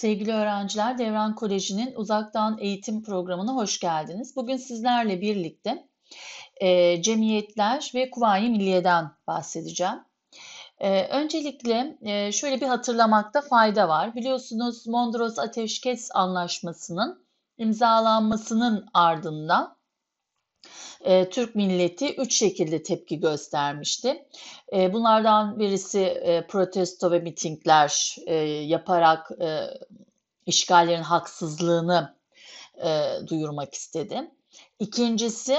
Sevgili öğrenciler, Devran Koleji'nin uzaktan eğitim programına hoş geldiniz. Bugün sizlerle birlikte e, cemiyetler ve Kuvayi Milliye'den bahsedeceğim. E, öncelikle e, şöyle bir hatırlamakta fayda var. Biliyorsunuz Mondros Ateşkes Anlaşması'nın imzalanmasının ardından e, Türk milleti üç şekilde tepki göstermişti. E, bunlardan birisi e, protesto ve mitingler e, yaparak e, işgallerin haksızlığını e, duyurmak istedi. İkincisi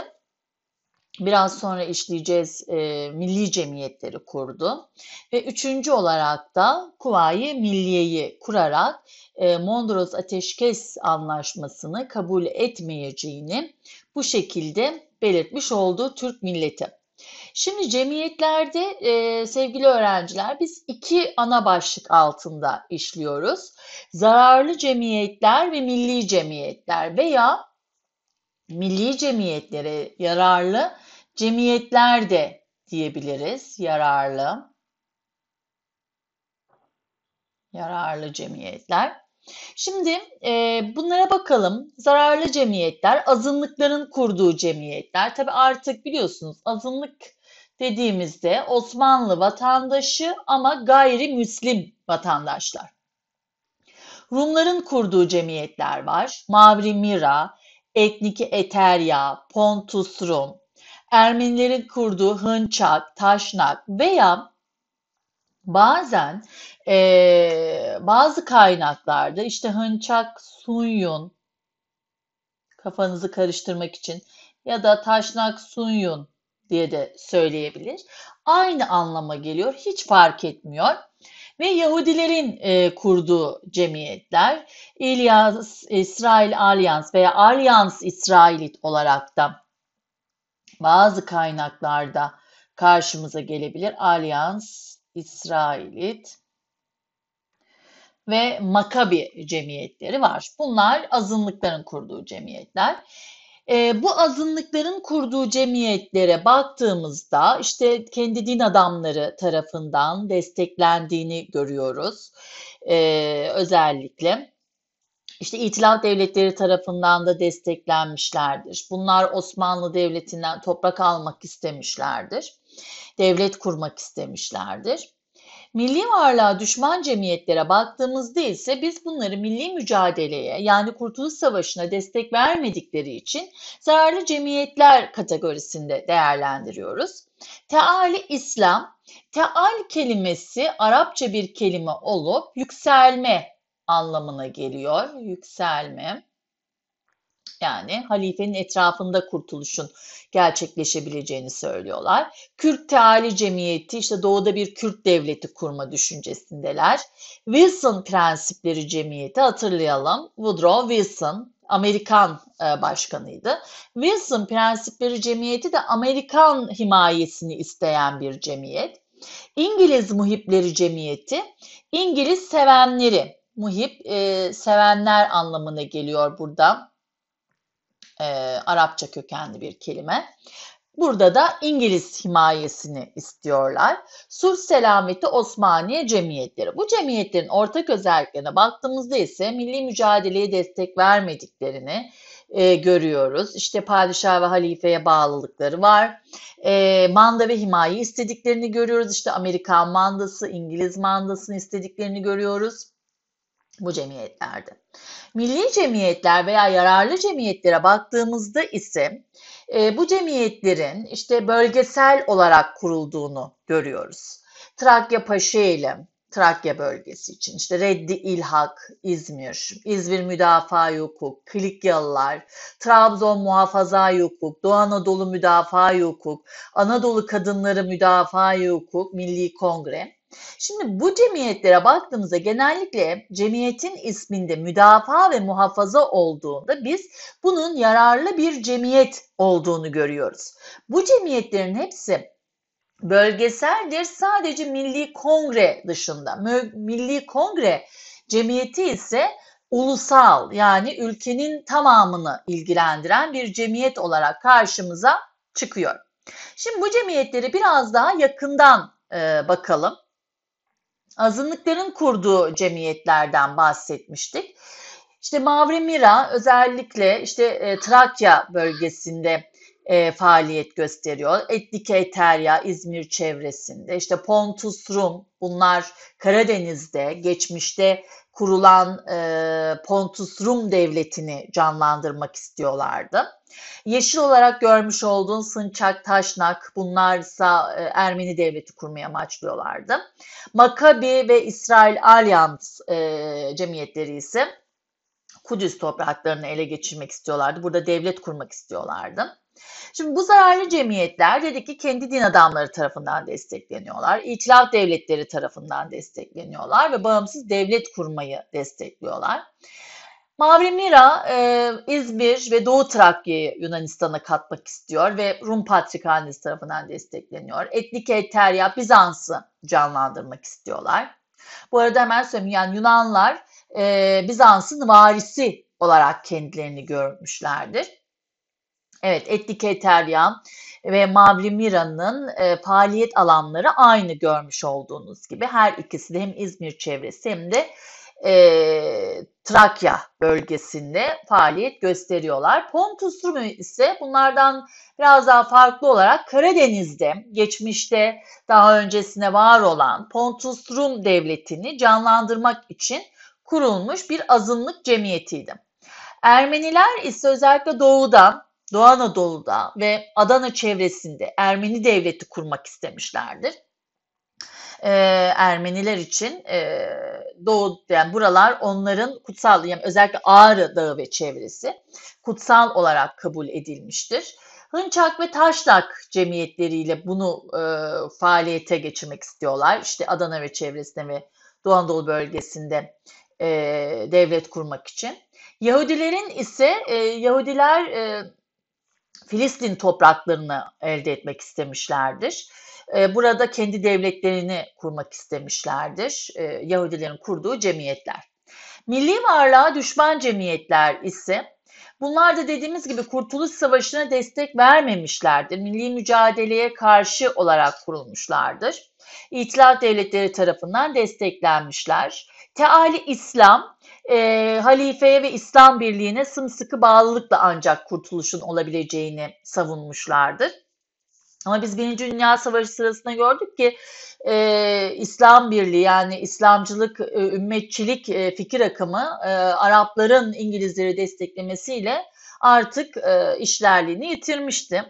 biraz sonra işleyeceğiz e, milli cemiyetleri kurdu ve üçüncü olarak da Kuvayi Milliye'yi kurarak e, Mondros Ateşkes Anlaşması'nı kabul etmeyeceğini bu şekilde belirtmiş oldu Türk milleti. Şimdi cemiyetlerde e, sevgili öğrenciler biz iki ana başlık altında işliyoruz. Zararlı cemiyetler ve milli cemiyetler veya milli cemiyetlere yararlı cemiyetler de diyebiliriz. Yararlı yararlı cemiyetler. Şimdi e, bunlara bakalım. Zararlı cemiyetler, azınlıkların kurduğu cemiyetler. Tabi artık biliyorsunuz azınlık dediğimizde Osmanlı vatandaşı ama gayrimüslim vatandaşlar. Rumların kurduğu cemiyetler var. Mavri Mira, Etniki Eterya, Pontus Rum, Ermenilerin kurduğu Hınçak, Taşnak veya Bazen e, bazı kaynaklarda işte Hınçak Sunyun kafanızı karıştırmak için ya da Taşnak Sunyun diye de söyleyebilir. Aynı anlama geliyor, hiç fark etmiyor. Ve Yahudilerin e, kurduğu cemiyetler, İlyas, İsrail Alyans veya Alyans İsrailit olarak da bazı kaynaklarda karşımıza gelebilir. Alyans İsrailit ve Makabi cemiyetleri var. Bunlar azınlıkların kurduğu cemiyetler. E, bu azınlıkların kurduğu cemiyetlere baktığımızda işte kendi din adamları tarafından desteklendiğini görüyoruz e, özellikle. işte İtilaf Devletleri tarafından da desteklenmişlerdir. Bunlar Osmanlı Devleti'nden toprak almak istemişlerdir. Devlet kurmak istemişlerdir. Milli varlığa düşman cemiyetlere baktığımızda ise biz bunları milli mücadeleye yani Kurtuluş Savaşı'na destek vermedikleri için zararlı cemiyetler kategorisinde değerlendiriyoruz. Teali İslam, teal kelimesi Arapça bir kelime olup yükselme anlamına geliyor. Yükselme yani halifenin etrafında kurtuluşun gerçekleşebileceğini söylüyorlar. Kürt Teali Cemiyeti işte doğuda bir Kürt devleti kurma düşüncesindeler. Wilson Prensipleri Cemiyeti hatırlayalım. Woodrow Wilson Amerikan e, başkanıydı. Wilson Prensipleri Cemiyeti de Amerikan himayesini isteyen bir cemiyet. İngiliz Muhipleri Cemiyeti, İngiliz sevenleri, muhip e, sevenler anlamına geliyor burada e, Arapça kökenli bir kelime. Burada da İngiliz himayesini istiyorlar. Sulh Selameti Osmaniye Cemiyetleri. Bu cemiyetlerin ortak özelliklerine baktığımızda ise milli mücadeleye destek vermediklerini e, görüyoruz. İşte padişah ve halifeye bağlılıkları var. E, manda ve himaye istediklerini görüyoruz. İşte Amerikan mandası, İngiliz mandasını istediklerini görüyoruz bu cemiyetlerde. Milli cemiyetler veya yararlı cemiyetlere baktığımızda ise e, bu cemiyetlerin işte bölgesel olarak kurulduğunu görüyoruz. Trakya Paşaeli, Trakya bölgesi için işte Reddi İlhak, İzmir, İzmir Müdafaa Hukuk, Kilikyalılar, Trabzon Muhafaza Hukuk, Doğu Anadolu Müdafaa Hukuk, Anadolu Kadınları Müdafaa Hukuk, Milli Kongre Şimdi bu cemiyetlere baktığımızda genellikle cemiyetin isminde müdafaa ve muhafaza olduğunda biz bunun yararlı bir cemiyet olduğunu görüyoruz. Bu cemiyetlerin hepsi bölgeseldir sadece Milli Kongre dışında. Milli Kongre cemiyeti ise ulusal yani ülkenin tamamını ilgilendiren bir cemiyet olarak karşımıza çıkıyor. Şimdi bu cemiyetleri biraz daha yakından e, bakalım azınlıkların kurduğu cemiyetlerden bahsetmiştik. İşte Mavri Mira özellikle işte e, Trakya bölgesinde e, faaliyet gösteriyor. Etlik Eterya İzmir çevresinde işte Pontus Rum bunlar Karadeniz'de geçmişte kurulan e, Pontus Rum Devleti'ni canlandırmak istiyorlardı. Yeşil olarak görmüş olduğun Sınçak, Taşnak bunlar ise e, Ermeni Devleti kurmaya amaçlıyorlardı. Makabi ve İsrail Alyans e, cemiyetleri ise Kudüs topraklarını ele geçirmek istiyorlardı. Burada devlet kurmak istiyorlardı. Şimdi bu zararlı cemiyetler dedik ki kendi din adamları tarafından destekleniyorlar. İtilaf devletleri tarafından destekleniyorlar ve bağımsız devlet kurmayı destekliyorlar. Mavrimira e, İzmir ve Doğu Trakya'yı Yunanistan'a katmak istiyor ve Rum Patrikhanesi tarafından destekleniyor. Etnik Eterya Bizans'ı canlandırmak istiyorlar. Bu arada hemen söyleyeyim yani Yunanlar e, Bizans'ın varisi olarak kendilerini görmüşlerdir. Evet, Etli Ethereum ve Mavri Mira'nın e, faaliyet alanları aynı görmüş olduğunuz gibi. Her ikisi de hem İzmir çevresi hem de e, Trakya bölgesinde faaliyet gösteriyorlar. Pontus Rumi ise bunlardan biraz daha farklı olarak Karadeniz'de geçmişte daha öncesine var olan Pontus Rum devletini canlandırmak için kurulmuş bir azınlık cemiyetiydi. Ermeniler ise özellikle doğuda Doğu Anadolu'da ve Adana çevresinde Ermeni devleti kurmak istemişlerdir. Ee, Ermeniler için e, Doğu yani buralar onların kutsal yani özellikle Ağrı Dağı ve çevresi kutsal olarak kabul edilmiştir. Hınçak ve Taşlak cemiyetleriyle bunu e, faaliyete geçirmek istiyorlar. İşte Adana ve çevresinde ve Doğu Anadolu bölgesinde e, devlet kurmak için. Yahudilerin ise e, Yahudiler e, Filistin topraklarını elde etmek istemişlerdir. Ee, burada kendi devletlerini kurmak istemişlerdir. Ee, Yahudilerin kurduğu cemiyetler. Milli varlığa düşman cemiyetler ise bunlar da dediğimiz gibi Kurtuluş Savaşı'na destek vermemişlerdir. Milli mücadeleye karşı olarak kurulmuşlardır. İtilaf Devletleri tarafından desteklenmişler. Teali İslam e, halifeye ve İslam Birliği'ne sımsıkı bağlılıkla ancak kurtuluşun olabileceğini savunmuşlardır. Ama biz Birinci Dünya Savaşı sırasında gördük ki e, İslam Birliği yani İslamcılık, e, ümmetçilik e, fikir akımı e, Arapların İngilizleri desteklemesiyle artık e, işlerliğini yitirmişti.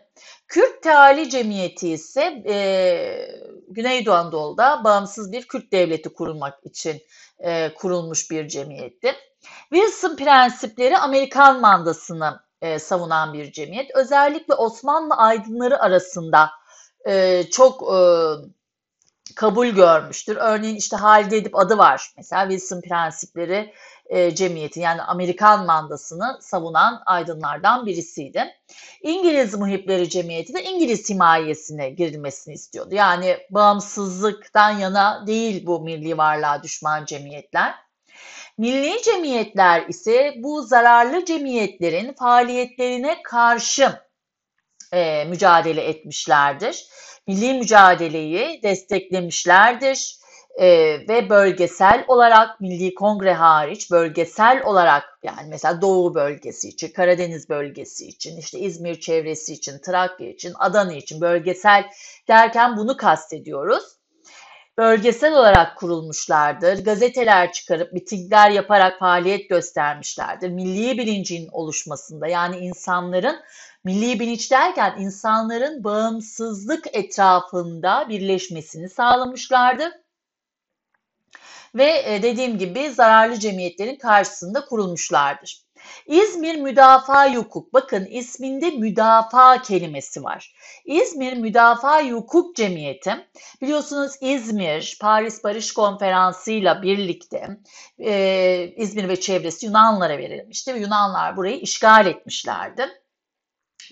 Kürt Teali Cemiyeti ise e, Güneydoğu Anadolu'da bağımsız bir Kürt devleti kurulmak için e, kurulmuş bir cemiyetti. Wilson prensipleri Amerikan mandasını e, savunan bir cemiyet. Özellikle Osmanlı aydınları arasında e, çok e, kabul görmüştür. Örneğin işte halde edip adı var. Mesela Wilson prensipleri e, cemiyeti yani Amerikan mandasını savunan aydınlardan birisiydi. İngiliz muhipleri cemiyeti de İngiliz himayesine girilmesini istiyordu. Yani bağımsızlıktan yana değil bu milli varlığa düşman cemiyetler. Milli cemiyetler ise bu zararlı cemiyetlerin faaliyetlerine karşı e, mücadele etmişlerdir milli mücadeleyi desteklemişlerdir e, ve bölgesel olarak milli kongre hariç bölgesel olarak yani mesela Doğu bölgesi için, Karadeniz bölgesi için, işte İzmir çevresi için, Trakya için, Adana için bölgesel derken bunu kastediyoruz bölgesel olarak kurulmuşlardır. Gazeteler çıkarıp mitingler yaparak faaliyet göstermişlerdir. Milli bilincin oluşmasında yani insanların Milli bilinç derken insanların bağımsızlık etrafında birleşmesini sağlamışlardı. Ve e, dediğim gibi zararlı cemiyetlerin karşısında kurulmuşlardır. İzmir Müdafaa Hukuk. Bakın isminde müdafaa kelimesi var. İzmir Müdafaa Hukuk Cemiyeti biliyorsunuz İzmir Paris Barış Konferansı ile birlikte e, İzmir ve çevresi Yunanlara verilmişti Yunanlar burayı işgal etmişlerdi.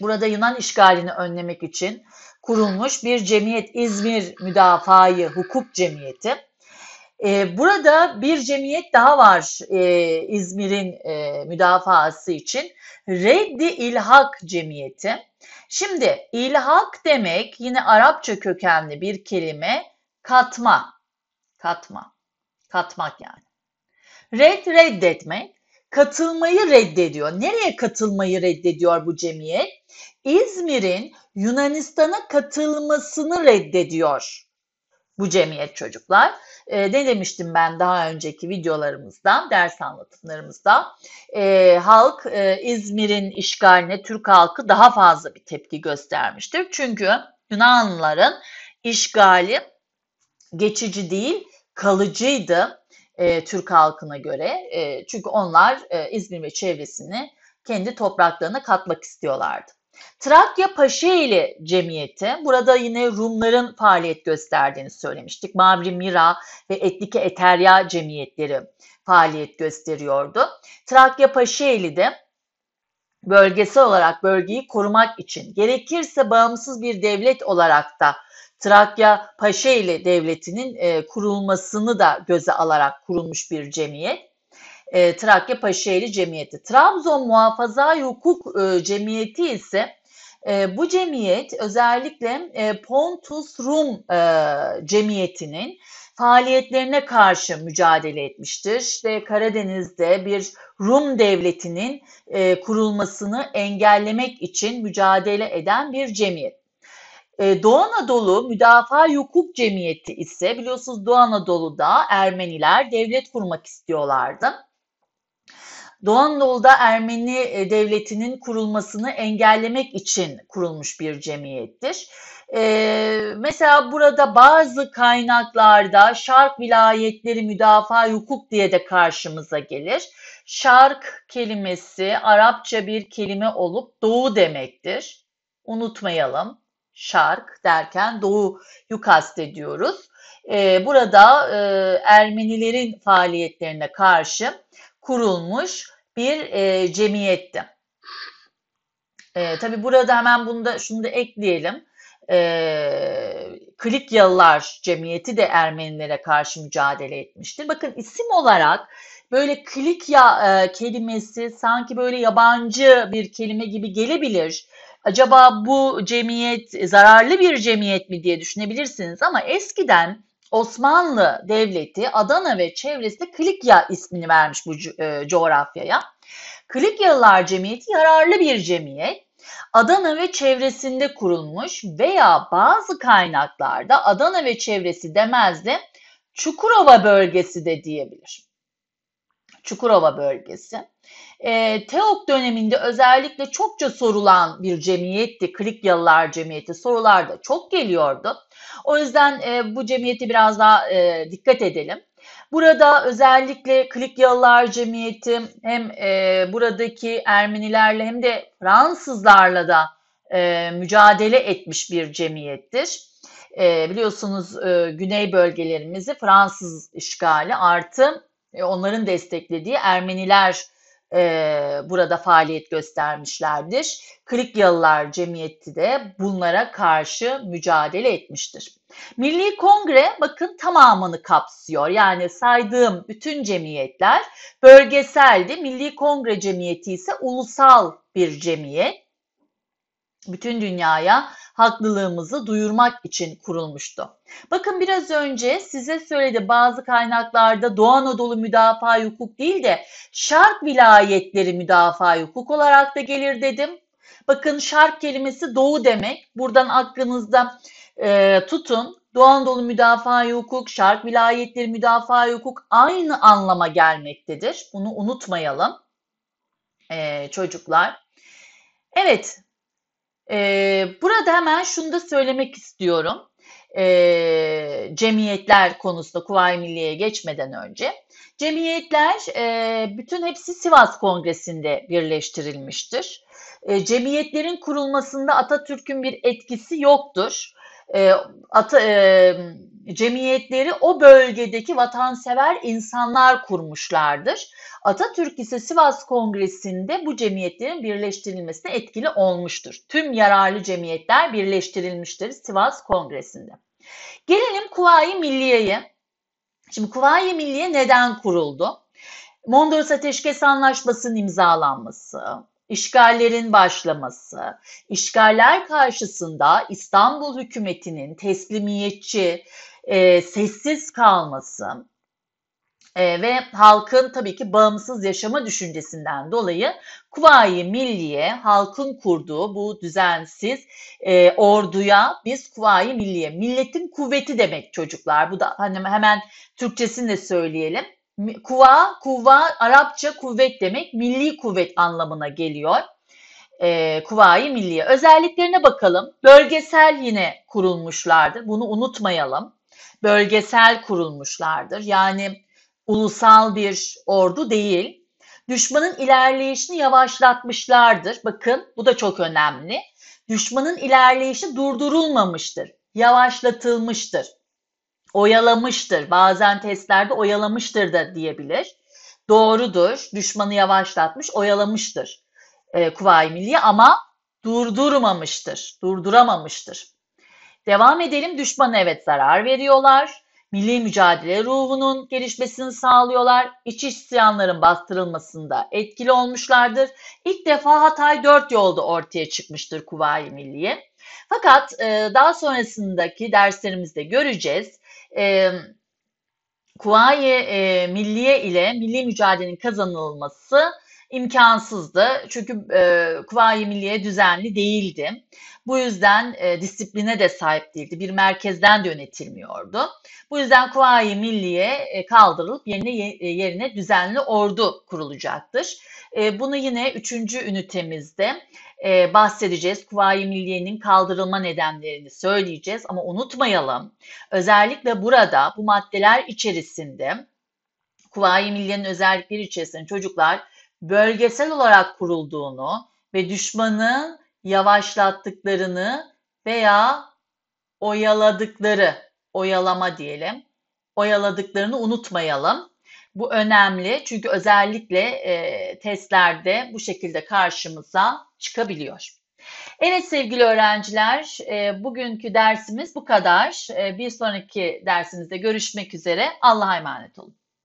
Burada Yunan işgalini önlemek için kurulmuş bir cemiyet İzmir müdafaa Hukuk Cemiyeti. Ee, burada bir cemiyet daha var e, İzmir'in e, müdafaası için. Reddi İlhak Cemiyeti. Şimdi ilhak demek yine Arapça kökenli bir kelime katma. Katma. Katmak yani. Red reddetmek katılmayı reddediyor. Nereye katılmayı reddediyor bu cemiyet? İzmir'in Yunanistan'a katılmasını reddediyor bu cemiyet çocuklar. E, ne demiştim ben daha önceki videolarımızda, ders anlatımlarımızda? E, halk e, İzmir'in işgaline Türk halkı daha fazla bir tepki göstermiştir. Çünkü Yunanlıların işgali geçici değil, kalıcıydı e, Türk halkına göre. E, çünkü onlar e, İzmir ve çevresini kendi topraklarına katmak istiyorlardı. Trakya Paşaeli Cemiyeti burada yine Rumların faaliyet gösterdiğini söylemiştik. Mavri Mira ve Etlike Eterya cemiyetleri faaliyet gösteriyordu. Trakya Paşaeli de bölgesel olarak bölgeyi korumak için gerekirse bağımsız bir devlet olarak da Trakya Paşaeli Devleti'nin e, kurulmasını da göze alarak kurulmuş bir cemiyet. E, Trakya Paşaeli Cemiyeti. Trabzon Muhafaza Hukuk e, Cemiyeti ise e, bu cemiyet özellikle e, Pontus Rum e, Cemiyeti'nin faaliyetlerine karşı mücadele etmiştir. İşte Karadeniz'de bir Rum devletinin e, kurulmasını engellemek için mücadele eden bir cemiyet. E, Doğu Anadolu Müdafaa Hukuk Cemiyeti ise biliyorsunuz Doğu Anadolu'da Ermeniler devlet kurmak istiyorlardı. Doğu Anadolu'da Ermeni e, devletinin kurulmasını engellemek için kurulmuş bir cemiyettir. Ee, mesela burada bazı kaynaklarda Şark vilayetleri müdafaa hukuk diye de karşımıza gelir. Şark kelimesi Arapça bir kelime olup doğu demektir. Unutmayalım şark derken doğuyu kastediyoruz. E, burada e, Ermenilerin faaliyetlerine karşı kurulmuş bir e, cemiyetti. E, ee, tabii burada hemen bunu da, şunu da ekleyelim. E, ee, Klikyalılar cemiyeti de Ermenilere karşı mücadele etmiştir. Bakın isim olarak böyle Klikya e, kelimesi sanki böyle yabancı bir kelime gibi gelebilir acaba bu cemiyet zararlı bir cemiyet mi diye düşünebilirsiniz ama eskiden Osmanlı Devleti Adana ve çevresinde Klikya ismini vermiş bu e, coğrafyaya. Kilikyalılar Cemiyeti yararlı bir cemiyet. Adana ve çevresinde kurulmuş veya bazı kaynaklarda Adana ve çevresi demez de Çukurova bölgesi de diyebilir. Çukurova bölgesi. E, Teok döneminde özellikle çokça sorulan bir cemiyetti. Krikyalılar Cemiyeti sorular da çok geliyordu. O yüzden e, bu cemiyeti biraz daha e, dikkat edelim. Burada özellikle Klikyalılar Cemiyeti hem e, buradaki Ermenilerle hem de Fransızlarla da e, mücadele etmiş bir cemiyettir. E, biliyorsunuz e, güney bölgelerimizi Fransız işgali artı e, onların desteklediği Ermeniler e, burada faaliyet göstermişlerdir. Krikyalılar cemiyeti de bunlara karşı mücadele etmiştir. Milli Kongre bakın tamamını kapsıyor. Yani saydığım bütün cemiyetler bölgeseldi. Milli Kongre cemiyeti ise ulusal bir cemiyet bütün dünyaya haklılığımızı duyurmak için kurulmuştu. Bakın biraz önce size söyledi bazı kaynaklarda Doğu Anadolu müdafaa hukuk değil de Şark vilayetleri müdafaa hukuk olarak da gelir dedim. Bakın şark kelimesi doğu demek. Buradan aklınızda e, tutun. Doğu Anadolu müdafaa hukuk, şark vilayetleri müdafaa hukuk aynı anlama gelmektedir. Bunu unutmayalım e, çocuklar. Evet e, burada hemen şunu da söylemek istiyorum. E, cemiyetler konusunda Kuvayi Milliye'ye geçmeden önce. Cemiyetler e, bütün hepsi Sivas Kongresi'nde birleştirilmiştir. E, cemiyetlerin kurulmasında Atatürk'ün bir etkisi yoktur. E, Ata, e, cemiyetleri o bölgedeki vatansever insanlar kurmuşlardır. Atatürk ise Sivas Kongresi'nde bu cemiyetlerin birleştirilmesine etkili olmuştur. Tüm yararlı cemiyetler birleştirilmiştir Sivas Kongresi'nde. Gelelim Kuvayi Milliye'ye. Şimdi Kuvayi Milliye neden kuruldu? Mondros Ateşkes Anlaşması'nın imzalanması, işgallerin başlaması, işgaller karşısında İstanbul hükümetinin teslimiyetçi e, sessiz kalması e, ve halkın tabii ki bağımsız yaşama düşüncesinden dolayı Kuvayi Milliye halkın kurduğu bu düzensiz e, orduya biz Kuvayi Milliye milletin kuvveti demek çocuklar bu da hani hemen Türkçesini de söyleyelim. Kuva, kuva Arapça kuvvet demek milli kuvvet anlamına geliyor e, Kuvayi Milliye. Özelliklerine bakalım. Bölgesel yine kurulmuşlardı. Bunu unutmayalım bölgesel kurulmuşlardır. Yani ulusal bir ordu değil. Düşmanın ilerleyişini yavaşlatmışlardır. Bakın bu da çok önemli. Düşmanın ilerleyişi durdurulmamıştır. Yavaşlatılmıştır. Oyalamıştır. Bazen testlerde oyalamıştır da diyebilir. Doğrudur. Düşmanı yavaşlatmış, oyalamıştır. E, Kuvayi Milliye ama durdurmamıştır. Durduramamıştır. Devam edelim. Düşmana evet zarar veriyorlar. Milli mücadele ruhunun gelişmesini sağlıyorlar. İç isyanların bastırılmasında etkili olmuşlardır. İlk defa Hatay dört yolda ortaya çıkmıştır Kuvayi Milliye. Fakat e, daha sonrasındaki derslerimizde göreceğiz. E, Kuvayi e, Milliye ile milli mücadelenin kazanılması imkansızdı. Çünkü e, Kuvayi Milliye düzenli değildi. Bu yüzden e, disipline de sahip değildi. Bir merkezden de yönetilmiyordu. Bu yüzden Kuvayi Milliye e, kaldırılıp yerine e, yerine düzenli ordu kurulacaktır. E, bunu yine 3. ünitemizde e, bahsedeceğiz. Kuvayi Milliye'nin kaldırılma nedenlerini söyleyeceğiz ama unutmayalım. Özellikle burada bu maddeler içerisinde Kuvayi Milliye'nin özellikleri içerisinde çocuklar bölgesel olarak kurulduğunu ve düşmanın yavaşlattıklarını veya oyaladıkları, oyalama diyelim, oyaladıklarını unutmayalım. Bu önemli çünkü özellikle e, testlerde bu şekilde karşımıza çıkabiliyor. Evet sevgili öğrenciler, e, bugünkü dersimiz bu kadar. E, bir sonraki dersimizde görüşmek üzere. Allah'a emanet olun.